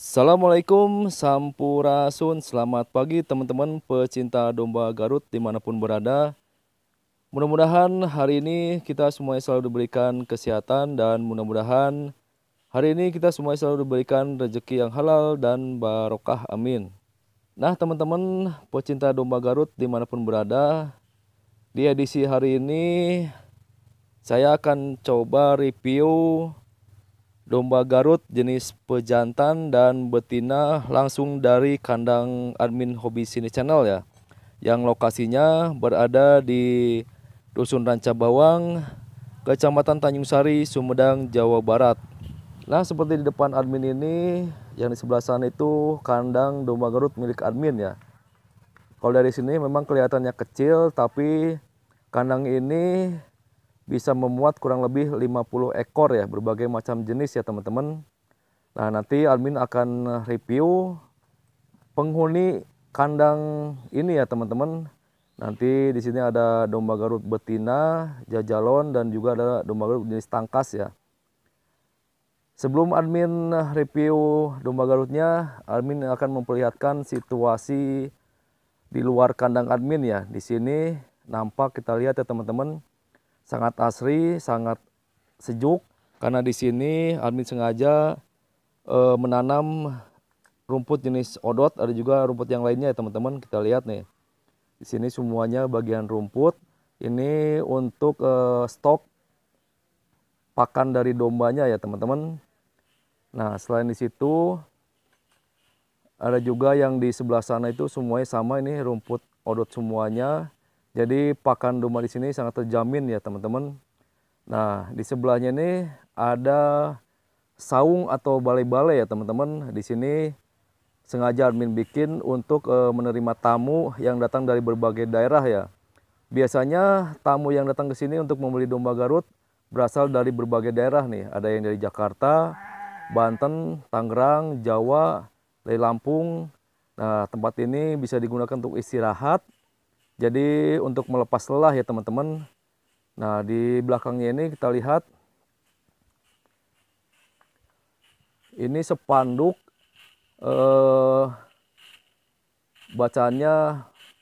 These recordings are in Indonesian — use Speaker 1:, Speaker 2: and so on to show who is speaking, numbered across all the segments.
Speaker 1: Assalamualaikum Sampurasun Selamat pagi teman-teman pecinta domba Garut dimanapun berada Mudah-mudahan hari ini kita semua selalu diberikan kesehatan Dan mudah-mudahan hari ini kita semua selalu diberikan rezeki yang halal dan barokah amin Nah teman-teman pecinta domba Garut dimanapun berada Di edisi hari ini saya akan coba review Domba Garut jenis pejantan dan betina langsung dari kandang admin Hobi Sini Channel ya. Yang lokasinya berada di Dusun Ranca Bawang, Kecamatan Tanjung Sari, Sumedang, Jawa Barat. Nah, seperti di depan admin ini, yang di sebelah sana itu kandang domba Garut milik admin ya. Kalau dari sini memang kelihatannya kecil, tapi kandang ini bisa memuat kurang lebih 50 ekor ya, berbagai macam jenis ya teman-teman. Nah, nanti admin akan review penghuni kandang ini ya teman-teman. Nanti di sini ada domba garut betina, jajalon, dan juga ada domba garut jenis tangkas ya. Sebelum admin review domba garutnya, admin akan memperlihatkan situasi di luar kandang admin ya. Di sini nampak kita lihat ya teman-teman sangat asri, sangat sejuk karena di sini admin sengaja e, menanam rumput jenis odot, ada juga rumput yang lainnya ya teman-teman. Kita lihat nih. Di sini semuanya bagian rumput. Ini untuk e, stok pakan dari dombanya ya teman-teman. Nah, selain di situ ada juga yang di sebelah sana itu semuanya sama ini rumput odot semuanya jadi pakan domba di sini sangat terjamin ya teman-teman. Nah di sebelahnya ini ada saung atau balai-balai ya teman-teman. Di sini sengaja admin bikin untuk e, menerima tamu yang datang dari berbagai daerah ya. Biasanya tamu yang datang ke sini untuk membeli domba Garut berasal dari berbagai daerah nih. Ada yang dari Jakarta, Banten, Tangerang, Jawa, dari Lampung. Nah tempat ini bisa digunakan untuk istirahat jadi untuk melepas lelah ya teman-teman. Nah di belakangnya ini kita lihat. Ini sepanduk. Eh,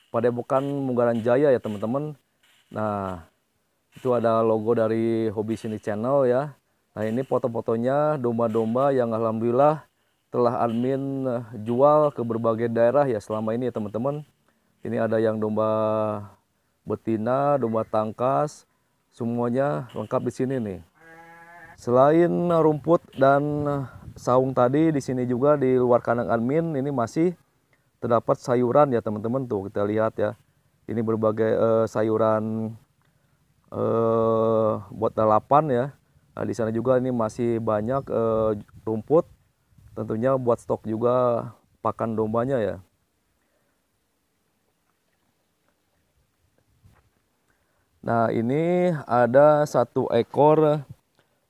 Speaker 1: pada bukan Munggaran Jaya ya teman-teman. Nah itu ada logo dari Hobi Sini Channel ya. Nah ini foto-fotonya domba-domba yang alhamdulillah telah admin eh, jual ke berbagai daerah ya selama ini ya teman-teman. Ini ada yang domba betina, domba tangkas, semuanya lengkap di sini nih. Selain rumput dan saung tadi, di sini juga di luar kandang admin ini masih terdapat sayuran ya teman-teman tuh kita lihat ya. Ini berbagai eh, sayuran eh, buat lalapan ya. Nah, di sana juga ini masih banyak eh, rumput, tentunya buat stok juga pakan dombanya ya. Nah ini ada satu ekor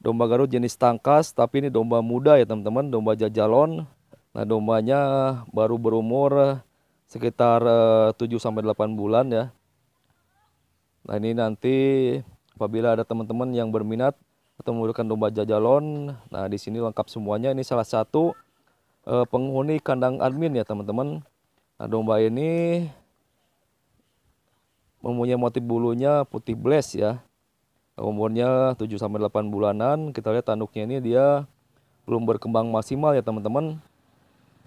Speaker 1: domba Garut jenis tangkas tapi ini domba muda ya teman-teman domba jajalon. Nah dombanya baru berumur sekitar 7-8 eh, bulan ya. Nah ini nanti apabila ada teman-teman yang berminat atau membutuhkan domba jajalon, nah di sini lengkap semuanya. Ini salah satu eh, penghuni kandang admin ya teman-teman. Nah domba ini umurnya motif bulunya putih blast ya. Umurnya 7 sampai 8 bulanan. Kita lihat tanduknya ini dia belum berkembang maksimal ya teman-teman.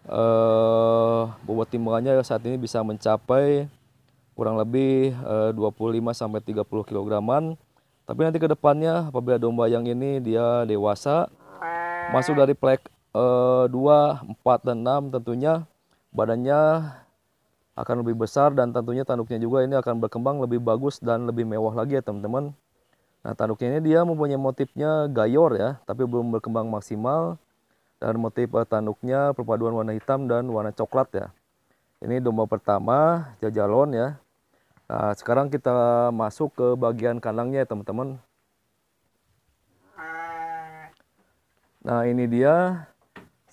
Speaker 1: Eh bobot timbangannya saat ini bisa mencapai kurang lebih eh, puluh 25 sampai 30 kilograman. Tapi nanti ke depannya apabila domba yang ini dia dewasa masuk dari plek eh, dua 2, 4 dan 6 tentunya badannya akan lebih besar dan tentunya tanduknya juga ini akan berkembang lebih bagus dan lebih mewah lagi ya teman-teman. Nah tanduknya ini dia mempunyai motifnya gayor ya, tapi belum berkembang maksimal. Dan motif eh, tanduknya perpaduan warna hitam dan warna coklat ya. Ini domba pertama, jajalon ya. Nah, sekarang kita masuk ke bagian kandangnya ya teman-teman. Nah ini dia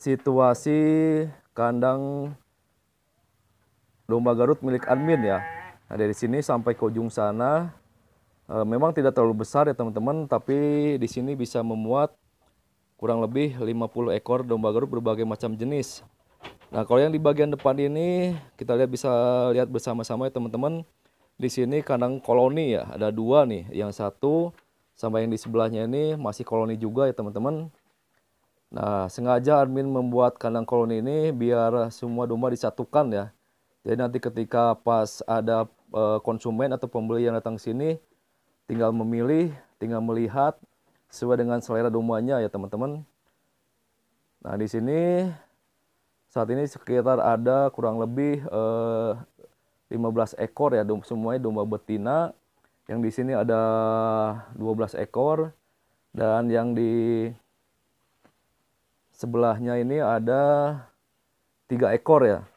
Speaker 1: situasi kandang domba Garut milik admin ya. Nah, dari sini sampai ke ujung sana e, memang tidak terlalu besar ya teman-teman, tapi di sini bisa memuat kurang lebih 50 ekor domba Garut berbagai macam jenis. Nah, kalau yang di bagian depan ini kita lihat bisa lihat bersama-sama ya teman-teman. Di sini kandang koloni ya, ada dua nih. Yang satu sama yang di sebelahnya ini masih koloni juga ya teman-teman. Nah, sengaja admin membuat kandang koloni ini biar semua domba disatukan ya. Jadi nanti ketika pas ada eh, konsumen atau pembeli yang datang sini tinggal memilih, tinggal melihat sesuai dengan selera domanya ya teman-teman. Nah, di sini saat ini sekitar ada kurang lebih eh, 15 ekor ya dom semuanya domba betina. Yang di sini ada 12 ekor dan yang di sebelahnya ini ada tiga ekor ya.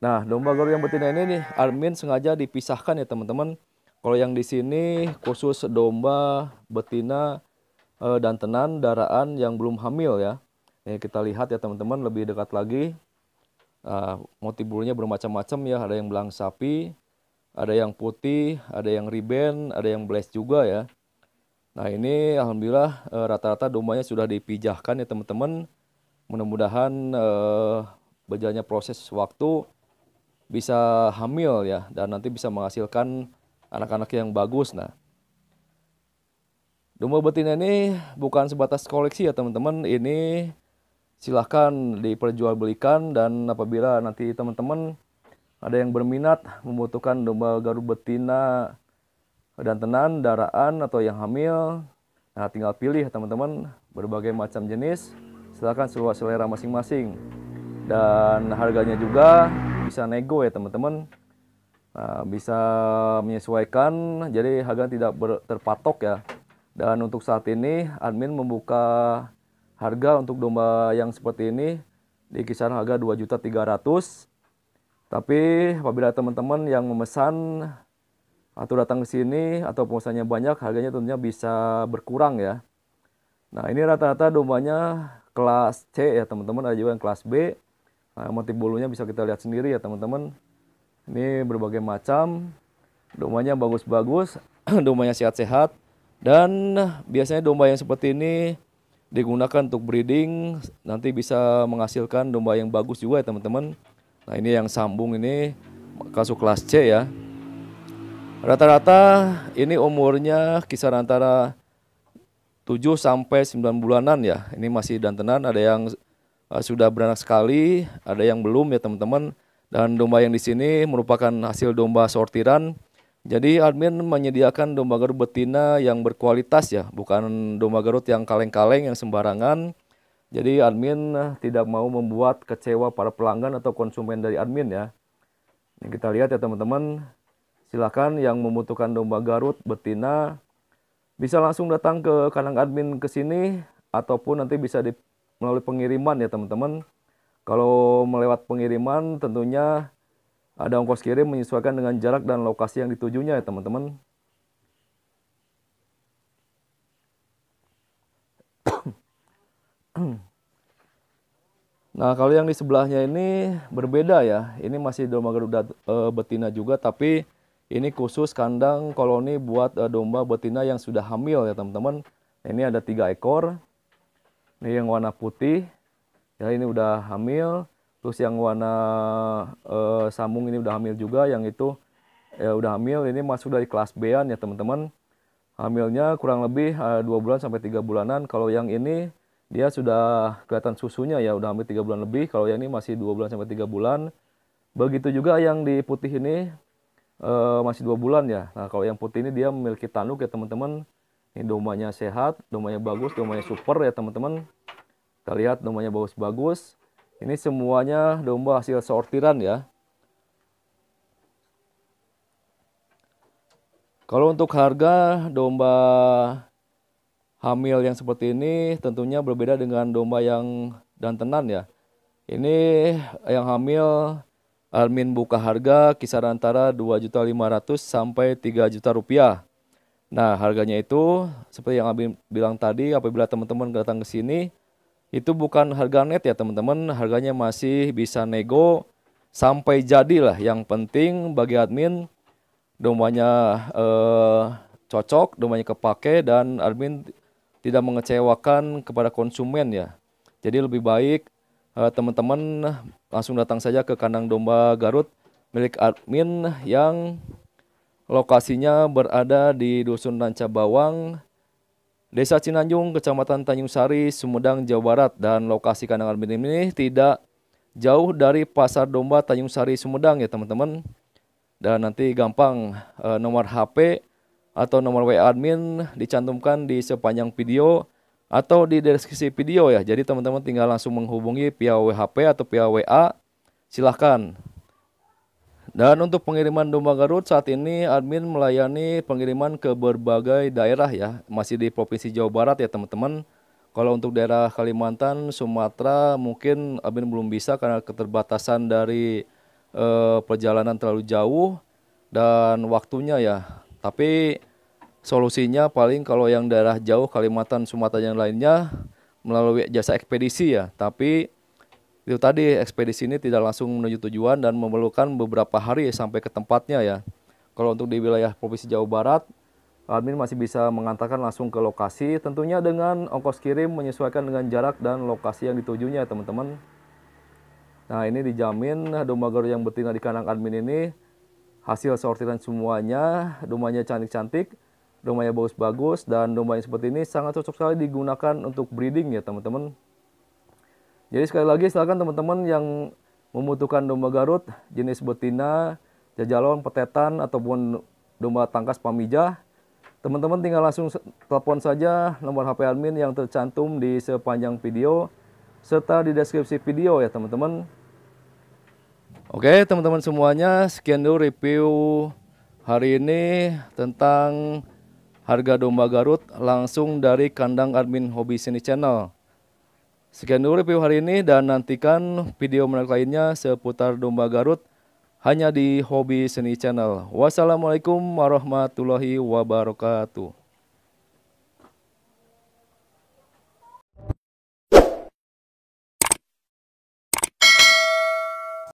Speaker 1: Nah, domba garut yang betina ini nih Armin sengaja dipisahkan ya teman-teman. Kalau yang di sini khusus domba betina e, dan tenan daraan yang belum hamil ya. Ini eh, kita lihat ya teman-teman lebih dekat lagi. E, motif bulunya bermacam-macam ya. Ada yang belang sapi, ada yang putih, ada yang riben, ada yang blaze juga ya. Nah ini alhamdulillah eh, rata-rata e, dombanya sudah dipijahkan ya teman-teman. Mudah-mudahan berjalannya proses waktu bisa hamil ya dan nanti bisa menghasilkan anak-anak yang bagus. Nah, domba betina ini bukan sebatas koleksi ya teman-teman. Ini silahkan diperjualbelikan dan apabila nanti teman-teman ada yang berminat membutuhkan domba garu betina dan tenan, daraan atau yang hamil, nah tinggal pilih teman-teman berbagai macam jenis. Silahkan sesuai selera masing-masing dan harganya juga bisa nego ya teman-teman nah, bisa menyesuaikan jadi harga tidak ber, terpatok ya dan untuk saat ini admin membuka harga untuk domba yang seperti ini di kisaran harga 2.300 tapi apabila teman-teman yang memesan atau datang ke sini atau pengusahanya banyak harganya tentunya bisa berkurang ya. Nah, ini rata-rata dombanya kelas C ya, teman-teman. Ada juga yang kelas B. Nah, motif bolunya bisa kita lihat sendiri ya teman-teman. Ini berbagai macam. Dombanya bagus-bagus, dombanya sehat-sehat. Dan biasanya domba yang seperti ini digunakan untuk breeding, nanti bisa menghasilkan domba yang bagus juga ya teman-teman. Nah ini yang sambung ini kasus kelas C ya. Rata-rata ini umurnya kisar antara 7 sampai 9 bulanan ya. Ini masih dan dantenan, ada yang uh, sudah beranak sekali, ada yang belum ya teman-teman. Dan domba yang di sini merupakan hasil domba sortiran. Jadi admin menyediakan domba garut betina yang berkualitas ya, bukan domba garut yang kaleng-kaleng yang sembarangan. Jadi admin eh, tidak mau membuat kecewa para pelanggan atau konsumen dari admin ya. Ini kita lihat ya teman-teman. Silakan yang membutuhkan domba garut betina bisa langsung datang ke kandang admin ke sini ataupun nanti bisa di melalui pengiriman ya teman-teman. Kalau melewat pengiriman tentunya ada ongkos kirim menyesuaikan dengan jarak dan lokasi yang ditujunya ya teman-teman. Nah, kalau yang di sebelahnya ini berbeda ya. Ini masih domba Garuda e, betina juga tapi ini khusus kandang koloni buat e, domba betina yang sudah hamil ya, teman-teman. Ini ada tiga ekor. Ini yang warna putih. Ya ini udah hamil. Terus yang warna samung eh, sambung ini udah hamil juga. Yang itu ya udah hamil. Ini masuk dari kelas b ya teman-teman. Hamilnya kurang lebih eh, dua 2 bulan sampai 3 bulanan. Kalau yang ini dia sudah kelihatan susunya ya udah hamil 3 bulan lebih. Kalau yang ini masih 2 bulan sampai 3 bulan. Begitu juga yang di putih ini e, masih dua bulan ya. Nah kalau yang putih ini dia memiliki tanduk ya teman-teman ini dombanya sehat, dombanya bagus, dombanya super ya teman-teman. Kita lihat dombanya bagus-bagus. Ini semuanya domba hasil sortiran ya. Kalau untuk harga domba hamil yang seperti ini tentunya berbeda dengan domba yang dantenan ya. Ini yang hamil Almin buka harga kisaran antara 2.500 sampai 3 juta rupiah. Nah, harganya itu seperti yang Abi bilang tadi, apabila teman-teman datang ke sini, itu bukan harga net ya teman-teman, harganya masih bisa nego sampai jadilah. Yang penting bagi admin domanya eh, cocok, domanya kepake dan admin tidak mengecewakan kepada konsumen ya. Jadi lebih baik eh, teman-teman eh, langsung datang saja ke kandang domba Garut milik admin yang Lokasinya berada di Dusun Ranca Bawang, Desa Cinanjung, Kecamatan Tanjung Sari, Sumedang, Jawa Barat. Dan lokasi kandang benih ini tidak jauh dari Pasar Domba Tanjung Sari, Sumedang ya teman-teman. Dan nanti gampang e, nomor HP atau nomor WA admin dicantumkan di sepanjang video atau di deskripsi video ya. Jadi teman-teman tinggal langsung menghubungi via WHP atau via WA. Silahkan. Dan untuk pengiriman domba Garut saat ini admin melayani pengiriman ke berbagai daerah ya, masih di Provinsi Jawa Barat ya teman-teman. Kalau untuk daerah Kalimantan, Sumatera mungkin admin belum bisa karena keterbatasan dari eh, perjalanan terlalu jauh dan waktunya ya. Tapi solusinya paling kalau yang daerah jauh Kalimantan, Sumatera yang lainnya melalui jasa ekspedisi ya. Tapi itu tadi ekspedisi ini tidak langsung menuju tujuan dan memerlukan beberapa hari sampai ke tempatnya ya. Kalau untuk di wilayah Provinsi Jawa Barat, admin masih bisa mengantarkan langsung ke lokasi tentunya dengan ongkos kirim menyesuaikan dengan jarak dan lokasi yang ditujunya ya, teman-teman. Nah ini dijamin domba garuda yang betina di kandang admin ini hasil sortiran semuanya, domanya cantik-cantik, domanya bagus-bagus, dan domba yang seperti ini sangat cocok sekali digunakan untuk breeding ya teman-teman. Jadi sekali lagi silakan teman-teman yang membutuhkan domba Garut jenis betina, jajalon, petetan ataupun domba tangkas pamijah, teman-teman tinggal langsung telepon saja nomor HP admin yang tercantum di sepanjang video serta di deskripsi video ya teman-teman. Oke, teman-teman semuanya, sekian dulu review hari ini tentang harga domba Garut langsung dari kandang admin Hobi Sini Channel. Sekian dulu review hari ini dan nantikan video menarik lainnya seputar domba Garut hanya di Hobi Seni Channel. Wassalamualaikum warahmatullahi wabarakatuh.